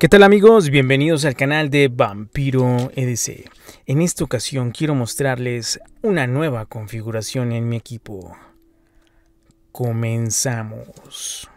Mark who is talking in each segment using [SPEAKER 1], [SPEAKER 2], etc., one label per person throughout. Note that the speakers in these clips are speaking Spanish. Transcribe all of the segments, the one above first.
[SPEAKER 1] ¿Qué tal amigos? Bienvenidos al canal de Vampiro EDC. En esta ocasión quiero mostrarles una nueva configuración en mi equipo. Comenzamos.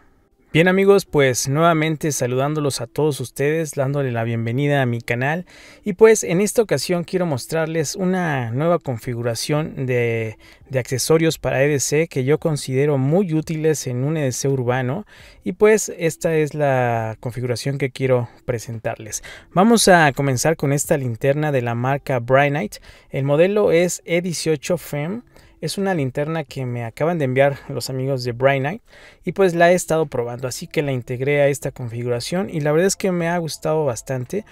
[SPEAKER 1] Bien amigos, pues nuevamente saludándolos a todos ustedes, dándole la bienvenida a mi canal y pues en esta ocasión quiero mostrarles una nueva configuración de, accesorios para EDC que yo considero muy útiles en un EDC urbano y pues esta es la configuración que quiero presentarles. Vamos a comenzar con esta linterna de la marca Brynight, el modelo es E18 FEM es una linterna que me acaban de enviar los amigos de Bright y pues la he estado probando, así que la integré a esta configuración y la verdad es que me ha gustado bastante.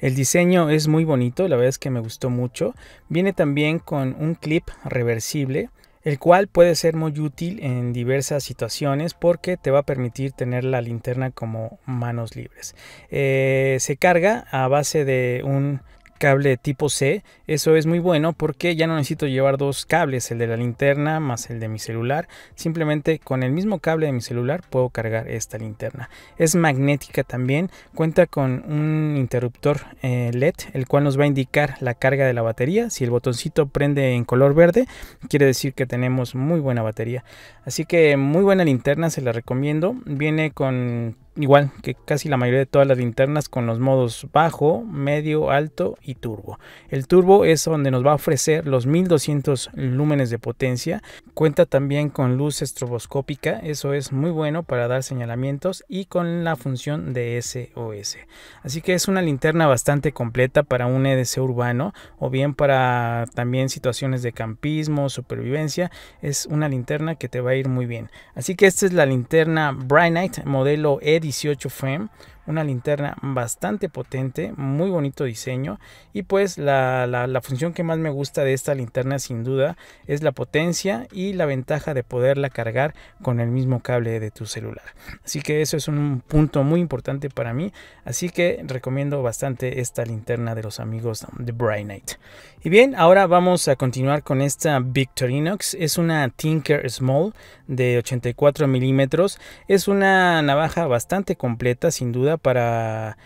[SPEAKER 1] El diseño es muy bonito, la verdad es que me gustó mucho. Viene también con un clip reversible el cual puede ser muy útil en diversas situaciones porque te va a permitir tener la linterna como manos libres. Eh, se carga a base de un cable tipo C. Eso es muy bueno porque ya no necesito llevar dos cables, el de la linterna más el de mi celular. Simplemente con el mismo cable de mi celular puedo cargar esta linterna. Es magnética también, cuenta con un interruptor eh, LED, el cual nos va a indicar la carga de la batería. Si el botoncito prende en color verde, quiere decir que tenemos muy buena batería. Así que muy buena linterna, se la recomiendo. Viene con igual que casi la mayoría de todas las linternas con los modos bajo, medio, alto y turbo. El turbo es donde nos va a ofrecer los 1200 lúmenes de potencia. Cuenta también con luz estroboscópica, eso es muy bueno para dar señalamientos y con la función de SOS. Así que es una linterna bastante completa para un EDC urbano o bien para también situaciones de campismo, supervivencia. Es una linterna que te va a ir muy bien. Así que esta es la linterna Bright modelo ED 18 FEM una linterna bastante potente, muy bonito diseño y pues la, función que más me gusta de esta linterna sin duda es la potencia y la ventaja de poderla cargar con el mismo cable de tu celular. Así que eso es un punto muy importante para mí, así que recomiendo bastante esta linterna de los amigos de Bright Night. Y bien, ahora vamos a continuar con esta Victorinox, es una Tinker Small de 84 milímetros, es una navaja bastante completa sin duda para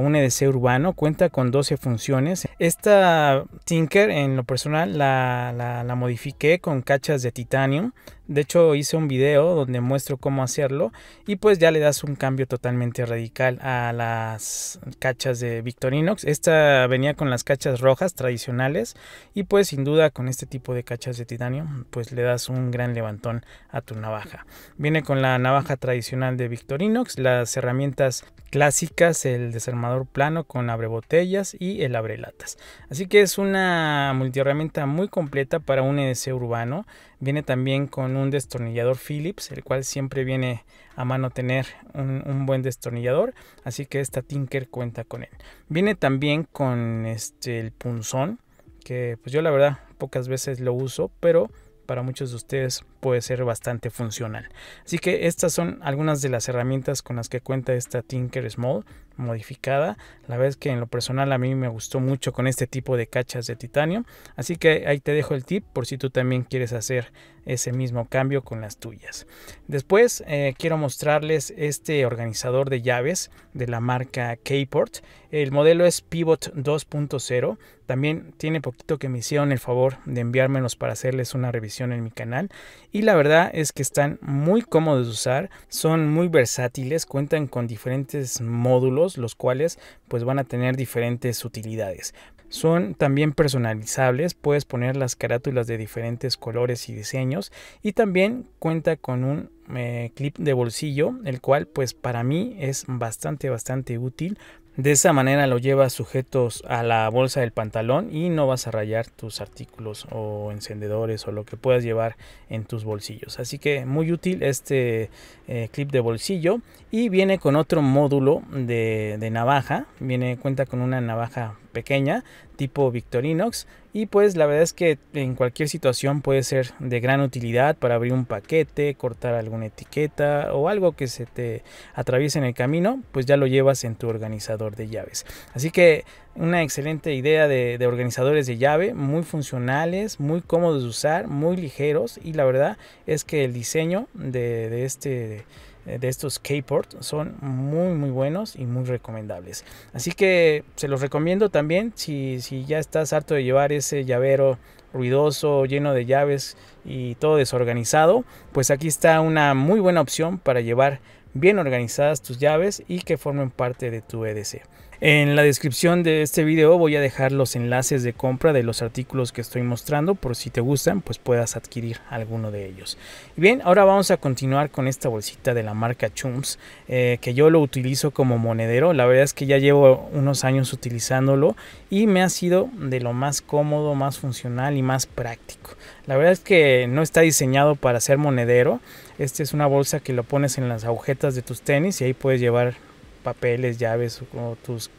[SPEAKER 1] un EDC urbano, cuenta con 12 funciones. Esta Tinker en lo personal la, la, la modifiqué con cachas de titanio de hecho, hice un video donde muestro cómo hacerlo y pues ya le das un cambio totalmente radical a las cachas de Victorinox. Esta venía con las cachas rojas tradicionales y pues sin duda con este tipo de cachas de titanio pues le das un gran levantón a tu navaja. Viene con la navaja tradicional de Victorinox, las herramientas clásicas, el desarmador plano con abrebotellas y el abrelatas. Así que es una multiherramienta muy completa para un EDC urbano Viene también con un destornillador Phillips, el cual siempre viene a mano tener un, buen destornillador, así que esta Tinker cuenta con él. Viene también con este, el punzón, que pues yo la verdad pocas veces lo uso, pero para muchos de ustedes puede ser bastante funcional. Así que estas son algunas de las herramientas con las que cuenta esta Tinker Small modificada. La vez que en lo personal a mí me gustó mucho con este tipo de cachas de titanio. Así que ahí te dejo el tip por si tú también quieres hacer ese mismo cambio con las tuyas. Después eh, quiero mostrarles este organizador de llaves de la marca Kport. El modelo es Pivot 2.0. También tiene poquito que me hicieron el favor de enviármelos para hacerles una revisión en mi canal y la verdad es que están muy cómodos de usar, son muy versátiles, cuentan con diferentes módulos los cuales pues van a tener diferentes utilidades. Son también personalizables, puedes poner las carátulas de diferentes colores y diseños y también cuenta con un eh, clip de bolsillo, el cual pues para mí es bastante bastante útil de esa manera lo llevas sujetos a la bolsa del pantalón y no vas a rayar tus artículos o encendedores o lo que puedas llevar en tus bolsillos. Así que muy útil este eh, clip de bolsillo y viene con otro módulo de, de navaja. Viene cuenta con una navaja pequeña, tipo Victorinox, y pues la verdad es que en cualquier situación puede ser de gran utilidad para abrir un paquete, cortar alguna etiqueta o algo que se te atraviese en el camino, pues ya lo llevas en tu organizador de llaves. Así que una excelente idea de, organizadores de llave, muy funcionales, muy cómodos de usar, muy ligeros y la verdad es que el diseño de este eh, de estos k son muy muy buenos y muy recomendables. Así que se los recomiendo también si, si ya estás harto de llevar ese llavero ruidoso, lleno de llaves y todo desorganizado, pues aquí está una muy buena opción para llevar bien organizadas tus llaves y que formen parte de tu EDC. En la descripción de este video voy a dejar los enlaces de compra de los artículos que estoy mostrando por si te gustan pues puedas adquirir alguno de ellos. bien, ahora vamos a continuar con esta bolsita de la marca Chums eh, que yo lo utilizo como monedero. La verdad es que ya llevo unos años utilizándolo y me ha sido de lo más cómodo, más funcional y más práctico. La verdad es que no está diseñado para ser monedero. Esta es una bolsa que lo pones en las agujetas de tus tenis y ahí puedes llevar papeles, llaves o tus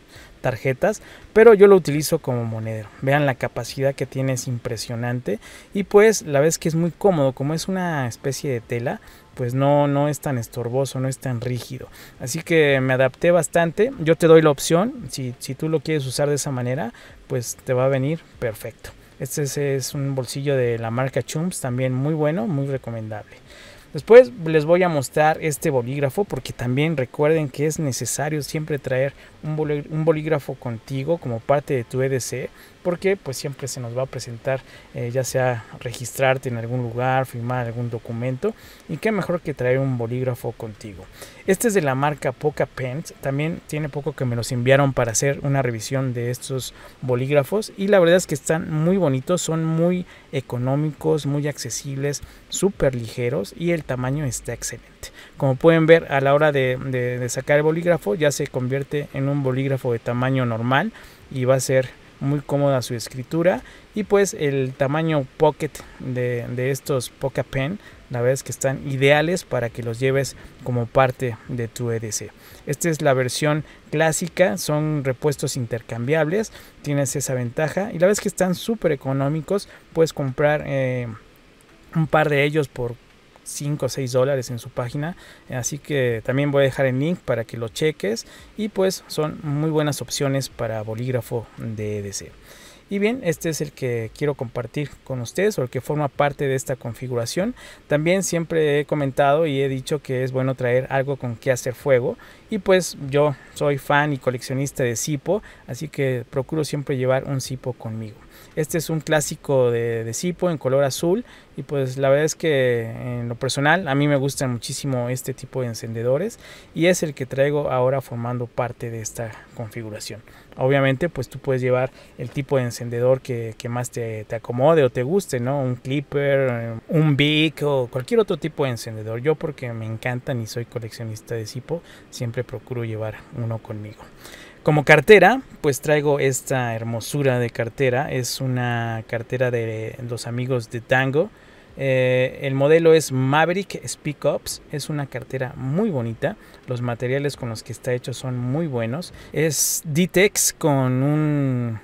[SPEAKER 1] tarjetas, pero yo lo utilizo como monedero. Vean la capacidad que tiene, es impresionante. Y pues la vez que es muy cómodo, como es una especie de tela, pues no, no es tan estorboso, no es tan rígido. Así que me adapté bastante. Yo te doy la opción, si, tú lo quieres usar de esa manera, pues te va a venir perfecto. Este es, es un bolsillo de la marca Chumps, también muy bueno, muy recomendable. Después les voy a mostrar este bolígrafo porque también recuerden que es necesario siempre traer un, bolígrafo contigo como parte de tu EDC, porque pues siempre se nos va a presentar, eh, ya sea registrarte en algún lugar, firmar algún documento, y qué mejor que traer un bolígrafo contigo. Este es de la marca Poca también tiene poco que me los enviaron para hacer una revisión de estos bolígrafos, y la verdad es que están muy bonitos, son muy económicos, muy accesibles, súper ligeros, y el tamaño está excelente. Como pueden ver a la hora de, sacar el bolígrafo ya se convierte en un bolígrafo de tamaño normal y va a ser muy cómoda su escritura y pues el tamaño pocket de, estos poca pen la verdad que están ideales para que los lleves como parte de tu EDC esta es la versión clásica son repuestos intercambiables tienes esa ventaja y la verdad que están súper económicos puedes comprar eh, un par de ellos por 5 o 6 dólares en su página. Así que también voy a dejar el link para que lo cheques. Y pues son muy buenas opciones para bolígrafo de EDC. Y bien, este es el que quiero compartir con ustedes o el que forma parte de esta configuración. También siempre he comentado y he dicho que es bueno traer algo con que hacer fuego. Y pues yo soy fan y coleccionista de Sipo, así que procuro siempre llevar un Sipo conmigo. Este es un clásico de, de Zipo en color azul y pues la verdad es que en lo personal a mí me gustan muchísimo este tipo de encendedores y es el que traigo ahora formando parte de esta configuración. Obviamente pues tú puedes llevar el tipo de encendedor que, que más te, te, acomode o te guste, ¿no? Un clipper, un Bic o cualquier otro tipo de encendedor. Yo porque me encantan y soy coleccionista de Zipo siempre procuro llevar uno conmigo. Como cartera, pues traigo esta hermosura de cartera. Es una cartera de los amigos de Tango. Eh, el modelo es Maverick Speak Ops. Es una cartera muy bonita. Los materiales con los que está hecho son muy buenos. Es Ditex con un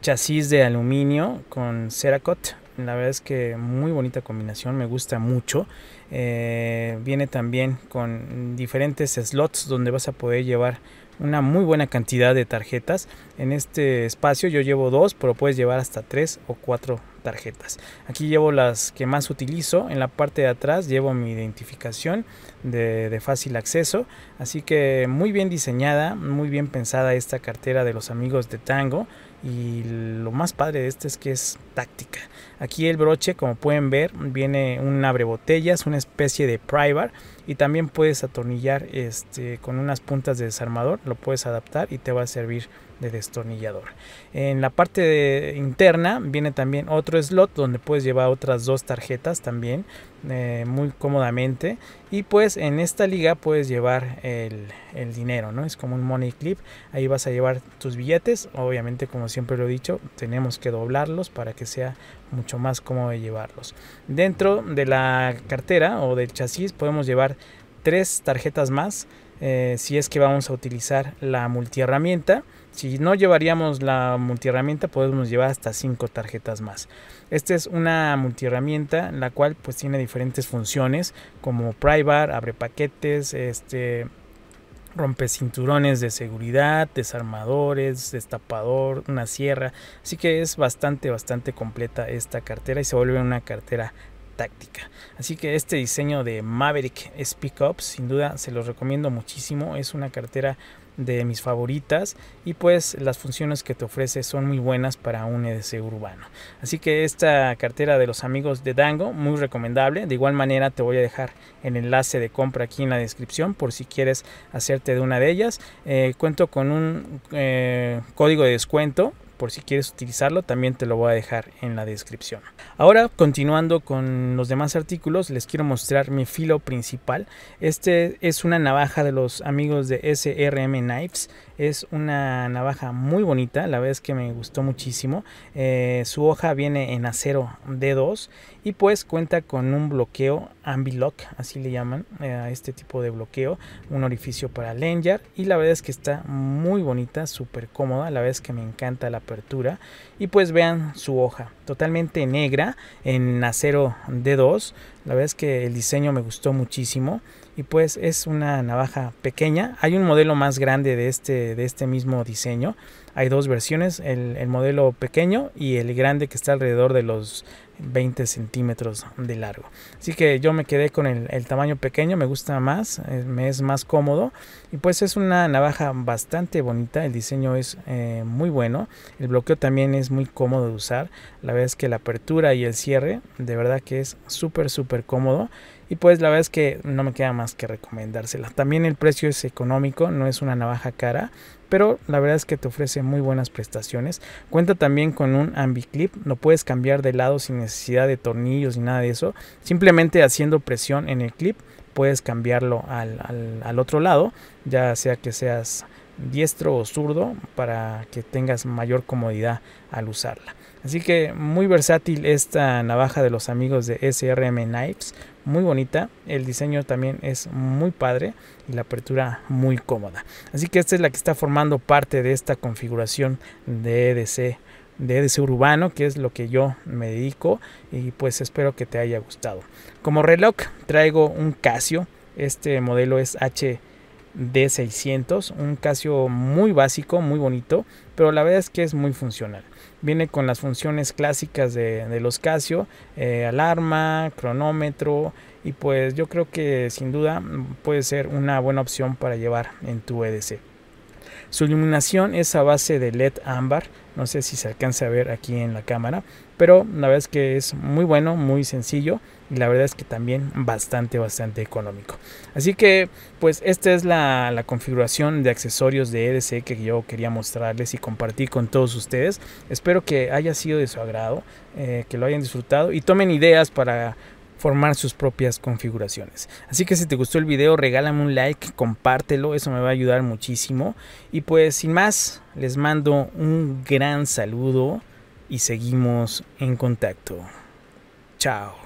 [SPEAKER 1] chasis de aluminio con Ceracot la verdad es que muy bonita combinación, me gusta mucho. Eh, viene también con diferentes slots donde vas a poder llevar una muy buena cantidad de tarjetas. En este espacio yo llevo dos, pero puedes llevar hasta tres o cuatro tarjetas. Aquí llevo las que más utilizo. En la parte de atrás llevo mi identificación de, fácil acceso. Así que muy bien diseñada, muy bien pensada esta cartera de los amigos de Tango y lo más padre de este es que es táctica. Aquí el broche, como pueden ver, viene un abrebotellas, una especie de privar y también puedes atornillar este, con unas puntas de desarmador, lo puedes adaptar y te va a servir destornillador. En la parte interna viene también otro slot donde puedes llevar otras dos tarjetas también eh, muy cómodamente. Y pues en esta liga puedes llevar el, el, dinero, ¿no? Es como un money clip. Ahí vas a llevar tus billetes. Obviamente, como siempre lo he dicho, tenemos que doblarlos para que sea mucho más cómodo de llevarlos. Dentro de la cartera o del chasis podemos llevar tres tarjetas más eh, si es que vamos a utilizar la multiherramienta. Si no llevaríamos la multiherramienta podemos llevar hasta 5 tarjetas más. Esta es una multiherramienta la cual pues tiene diferentes funciones como privar, abre paquetes, este rompe cinturones de seguridad, desarmadores, destapador, una sierra. Así que es bastante, bastante completa esta cartera y se vuelve una cartera táctica. Así que este diseño de Maverick Speak up sin duda se los recomiendo muchísimo. Es una cartera de mis favoritas y pues las funciones que te ofrece son muy buenas para un EDC urbano. Así que esta cartera de los amigos de Dango, muy recomendable. De igual manera te voy a dejar el enlace de compra aquí en la descripción por si quieres hacerte de una de ellas. Eh, cuento con un eh, código de descuento por si quieres utilizarlo, también te lo voy a dejar en la descripción. Ahora, continuando con los demás artículos, les quiero mostrar mi filo principal. Este es una navaja de los amigos de SRM Knives. Es una navaja muy bonita, la verdad es que me gustó muchísimo. Eh, su hoja viene en acero D2 y pues cuenta con un bloqueo ambilock, así le llaman eh, a este tipo de bloqueo, un orificio para lanyard y la verdad es que está muy bonita, súper cómoda, la verdad es que me encanta la apertura y pues vean su hoja, totalmente negra en acero D2, la verdad es que el diseño me gustó muchísimo y pues es una navaja pequeña. Hay un modelo más grande de este, de este mismo diseño. Hay dos versiones, el, modelo pequeño y el grande que está alrededor de los 20 centímetros de largo. Así que yo me quedé con el, tamaño pequeño, me gusta más, eh, me es más cómodo y pues es una navaja bastante bonita, el diseño es eh, muy bueno, el bloqueo también es muy cómodo de usar, la verdad es que la apertura y el cierre de verdad que es súper súper cómodo y pues la verdad es que no me queda más que recomendársela. También el precio es económico, no es una navaja cara, pero la verdad es que te ofrece muy buenas prestaciones. Cuenta también con un ambiclip, no puedes cambiar de lado sin necesidad de tornillos ni nada de eso. Simplemente haciendo presión en el clip puedes cambiarlo al otro lado, ya sea que seas diestro o zurdo para que tengas mayor comodidad al usarla. Así que muy versátil esta navaja de los amigos de SRM Knives. Muy bonita. El diseño también es muy padre. Y la apertura muy cómoda. Así que esta es la que está formando parte de esta configuración de EDC de EDC urbano, que es lo que yo me dedico y pues espero que te haya gustado. Como reloj traigo un Casio, este modelo es HD600, un Casio muy básico, muy bonito, pero la verdad es que es muy funcional viene con las funciones clásicas de, los Casio, eh, alarma, cronómetro y pues yo creo que sin duda puede ser una buena opción para llevar en tu EDC. Su iluminación es a base de LED ámbar, no sé si se alcanza a ver aquí en la cámara, pero la verdad es que es muy bueno, muy sencillo y la verdad es que también bastante, bastante económico. Así que pues esta es la, configuración de accesorios de EDC que yo quería mostrarles y compartir con todos ustedes. Espero que haya sido de su agrado, eh, que lo hayan disfrutado y tomen ideas para formar sus propias configuraciones. Así que si te gustó el video, regálame un like, compártelo, eso me va a ayudar muchísimo. Y pues sin más, les mando un gran saludo y seguimos en contacto. Chao.